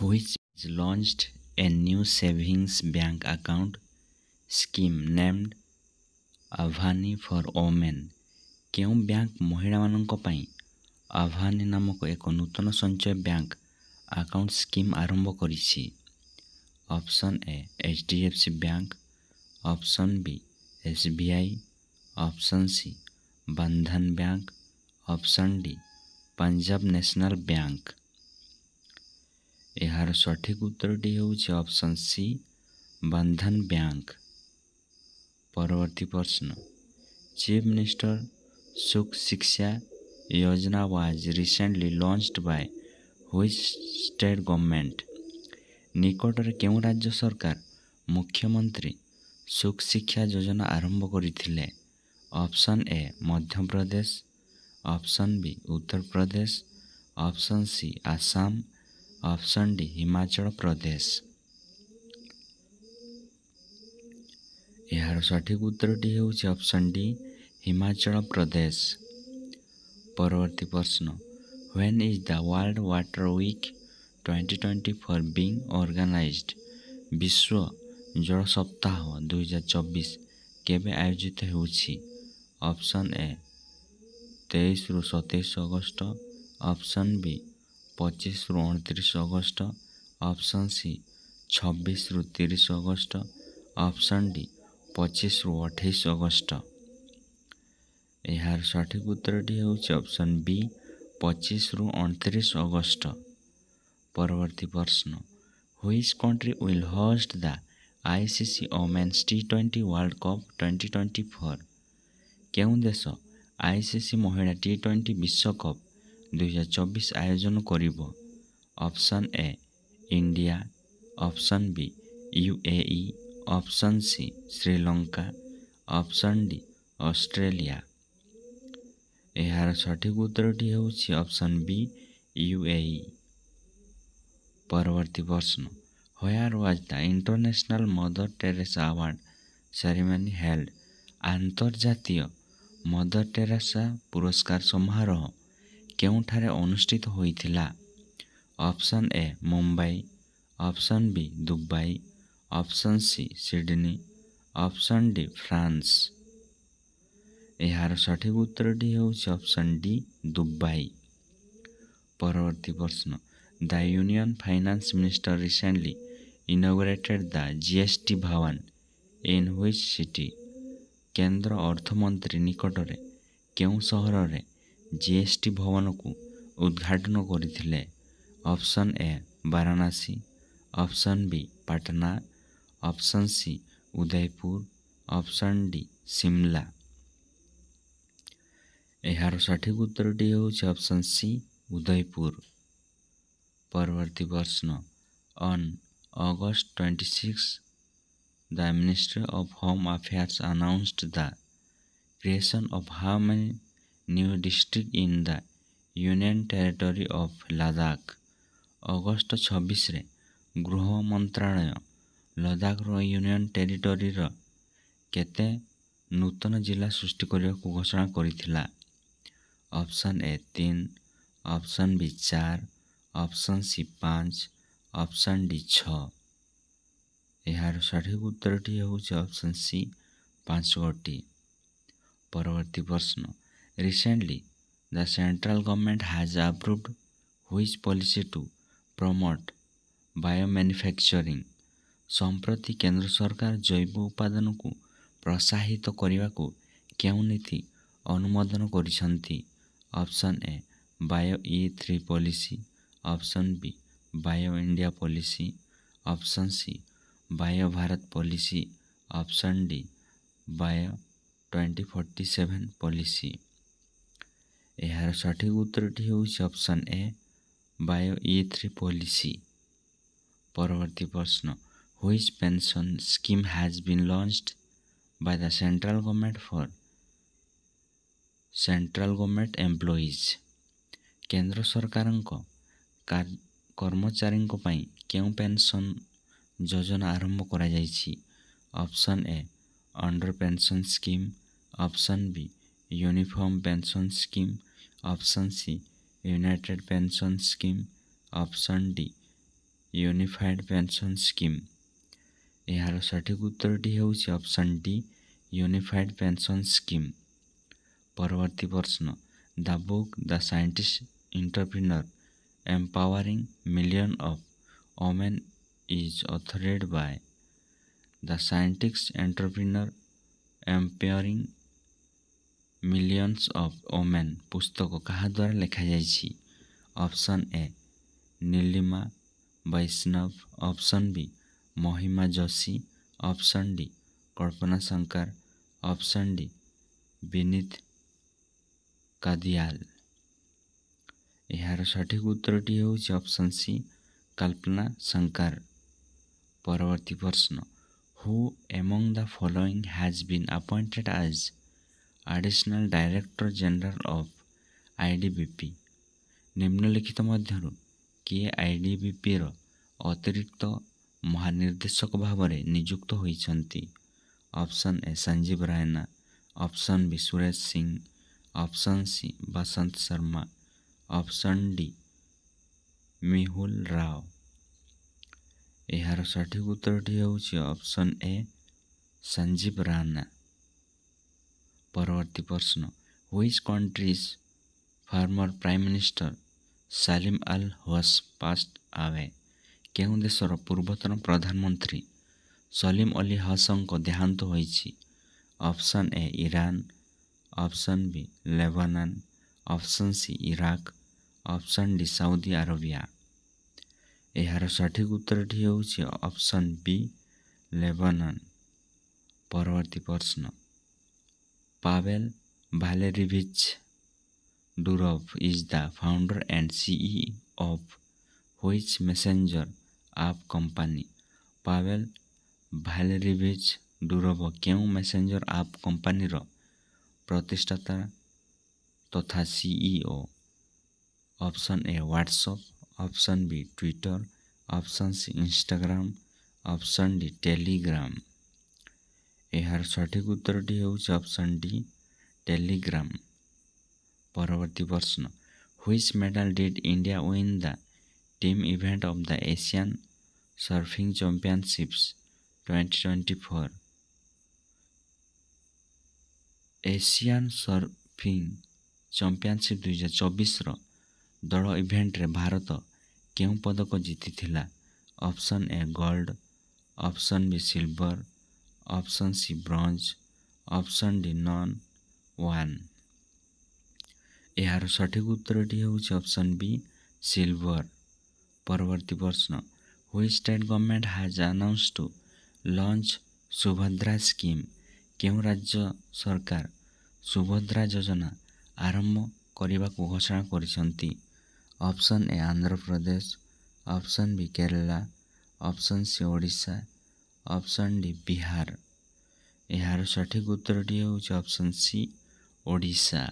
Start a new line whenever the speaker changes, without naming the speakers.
which launched a new savings bank account scheme named Avni for women କେଉଁ bank ମହିଳାମାନଙ୍କ ପାଇଁ ଆଭାନି ନାମକ ଏକ ନୂତନ ସଞ୍ଚୟ ବ୍ୟାଙ୍କ ଆକାଉଣ୍ଟ ସ୍କିମ୍ ଆରମ୍ଭ କରିଛି option A H D F C bank option B S B I option C Bandhan bank option D Punjab national bank ଏହାର ସଠିକ୍ ଉତ୍ତରଟି ହେଉଛି ଅପସନ୍ ସି ବନ୍ଧନ ବ୍ୟାଙ୍କ ପରବର୍ତ୍ତୀ ପ୍ରଶ୍ନ chief minister Sukh Shiksha Yojana was recently launched by which state government ନିକଟରେ କେଉଁ ରାଜ୍ୟ ସରକାର ମୁଖ୍ୟମନ୍ତ୍ରୀ ସୁଖ ଶିକ୍ଷା ଯୋଜନା ଆରମ୍ଭ କରିଥିଲେ option A Madhya Pradesh option B Uttar Pradesh option C Assam option D Himachal Pradesh यहाँ सठिक उत्तर टी छ अप्सन डि हिमाचल प्रदेश पर्वती प्रश्न when is the world water week twenty twenty four विङ अर्गान विश्व जो सप्ताह दुई हजार चबिस आयोजित हुन्छ अप्सन ए तेइस रु सत अगस्त अप्सन वि ପଚିଶରୁ ଅଣତିରିଶ ଅଗଷ୍ଟ ଅପସନ୍ ସି ଛବିଶରୁ ତିରିଶ ଅଗଷ୍ଟ ଅପସନ୍ ଡି ପଚିଶରୁ ଅଠେଇଶ ଅଗଷ୍ଟ ଏହାର ସଠିକ ଉତ୍ତରଟି ହେଉଛି ଅପସନ୍ ବି ପଚିଶରୁ ଅଣତିରିଶ ଅଗଷ୍ଟ ପରବର୍ତ୍ତୀ ପ୍ରଶ୍ନ which country will host the ICC women's T twenty world cup twenty twenty four କେଉଁ ଦେଶ ଆଇସିସି ମହିଳା ଟି ଟ୍ୱେଣ୍ଟି ବିଶ୍ୱକପ୍ ଦୁଇହଜାର ଚବିଶ ଆୟୋଜନ କରିବ option A India option B U A E option C Sri Lanka option D Australia ଏହାର ସଠିକ୍ ଉତ୍ତରଟି ହେଉଛି option B U A E ପରବର୍ତ୍ତୀ ପ୍ରଶ୍ନ where was the international Mother Teresa award ceremony held ଆନ୍ତର୍ଜାତୀୟ ମଦର ଟେରେସା ପୁରସ୍କାର ସମାରୋହ କେଉଁଠାରେ ଅନୁଷ୍ଠିତ ହୋଇଥିଲା option A Mumbai option B Dubai option C Sydney option D France ଏହାର ସଠିକ ଉତ୍ତରଟି ହେଉଛି ଅପସନ୍ ଡି ଦୁବାଇ ପରବର୍ତ୍ତୀ ପ୍ରଶ୍ନ the union finance minister recently inaugurated the G S T Bhawan in which city କେନ୍ଦ୍ର ଅର୍ଥମନ୍ତ୍ରୀ ନିକଟରେ କେଉଁ ସହରରେ जिएस टी भवन कु उद्घाटन गरि option A Varanasi option B Patna option C Udaipur option D सिमलाठिक उत्तर टी छ अप्सन सि उदयपुर पर्वती प्रश्न on August 26 six the ministry of home affairs announce the creation of हाम new district in the union territory of Ladakh ଅଗଷ୍ଟ ଛବିଶରେ ଗୃହ ମନ୍ତ୍ରାଳୟ ଲଦାଖର ୟୁନିଅନ୍ ଟେରିଟୋରୀର କେତେ ନୂତନ ଜିଲ୍ଲା ସୃଷ୍ଟି କରିବାକୁ ଘୋଷଣା କରିଥିଲା ଅପସନ୍ ଏ ତିନି ଅପସନ୍ ବି ଚାରି ଅପସନ୍ ସି ପାଞ୍ଚ ଅପସନ୍ ଡି ଛଅ ଏହାର ସଠିକ ଉତ୍ତରଟି ହେଉଛି ଅପସନ୍ ସି ପାଞ୍ଚଟି ପରବର୍ତ୍ତୀ ପ୍ରଶ୍ନ ଦୁଇ recently the central government has approved which policy to promote biomanufacturing ସମ୍ପ୍ରତି କେନ୍ଦ୍ର ସରକାର ଜୈବ ଉପାଦାନକୁ ପ୍ରୋତ୍ସାହିତ କରିବାକୁ କେଉଁ ନୀତି ଅନୁମୋଦନ କରିଛନ୍ତି option A bio E three policy option B bio India policy option C bio Bharat policy option D bio twenty forty seven policy ଏହାର ସଠିକ୍ ଉତ୍ତରଟି ହେଉଛି option A bio E three policy ପରବର୍ତ୍ତୀ ପ୍ରଶ୍ନ which pension scheme has been launched by the central government for central government employees କେନ୍ଦ୍ର ସରକାରଙ୍କ କର୍ମଚାରୀଙ୍କ ପାଇଁ କେଉଁ ପେନ୍ସନ୍ ଯୋଜନା ଆରମ୍ଭ କରାଯାଇଛି option A under pension scheme option B uniform pension scheme option C united pension scheme option D unified pension scheme यार सठिक उत्तर टी option D unified pension scheme परवर्त प्रश्न the book the scientist entrepreneur empowering million of women is authored by the scientist entrepreneur empowering millions of women पुस्तक कहाँद्वारा लेखाइ option A नलिमा Vaishnav option B Mahima Joshi option D Kalpana Shankar option D Vinit Kadiyal यहाँ सठिक उत्तर T option सि कल्पना शङ्कर पर्वर्ती प्रश्न who among the following has been appointed as additional director general of ITBP ନିମ୍ନଲିଖିତ ମଧ୍ୟରୁ କିଏ ଆଇଡ଼ିବିପିର ଅତିରିକ୍ତ ମହାନିର୍ଦ୍ଦେଶକ ଭାବରେ ନିଯୁକ୍ତ ହୋଇଛନ୍ତି option A Sanjeev Raina option B Suresh Singh option C Basant Sharma option D Mihul Rao ଏହାର ସଠିକ୍ ଉତ୍ତରଟି ହେଉଛି ଅପସନ୍ ଏ ସଞ୍ଜୀବ ରାନା ପରବର୍ତ୍ତୀ ପ୍ରଶ୍ନ which country's former prime minister Salim Al Hoss passed away କେଉଁ ଦେଶର ପୂର୍ବତନ ପ୍ରଧାନମନ୍ତ୍ରୀ ସଲିମ ଅଲି ହସଙ୍କ ଦେହାନ୍ତ ହୋଇଛି option A Iran option B Lebanon option C Iraq option D Saudi Arabia ଏହାର ସଠିକ ଉତ୍ତରଟି ହେଉଛି ଅପସନ୍ ବି ଲେବାନନ ପରବର୍ତ୍ତୀ ପ୍ରଶ୍ନ Pavel Valerievich Durov is the founder and CEO of which messenger app company? Pavel Valerievich Durov କେଉଁ messenger app କମ୍ପାନୀର ପ୍ରତିଷ୍ଠାତା ତଥା CEO option A WhatsApp option B Twitter option C Instagram option D Telegram यहाँ सठिक उत्तर टी छ option D टेलिग्रामी प्रश्न which medal did India win the team event of the Asian surfing championships twenty twenty four Asia surfing championship दुई हजार चौबिस र द इभेन्ट भारत केही पदक जिति option A gold option B silver option C bronze option D none ওয়ান এ আর সঠিক উত্তরটি হছে অপশন বি সিলভার পরবর্তী প্রশ্ন which state government has announced to launch Subhadra scheme কোন রাজ্য সরকার সুভদ্রা যোজনা আরম্ভ করিবা কো ঘোষণা কৰিছନ୍ତି option A Andhra Pradesh option B Kerala option C Odisha option D Bihar ইهار সঠিক উত্তর টি হছে অপশন সি ওড়িশা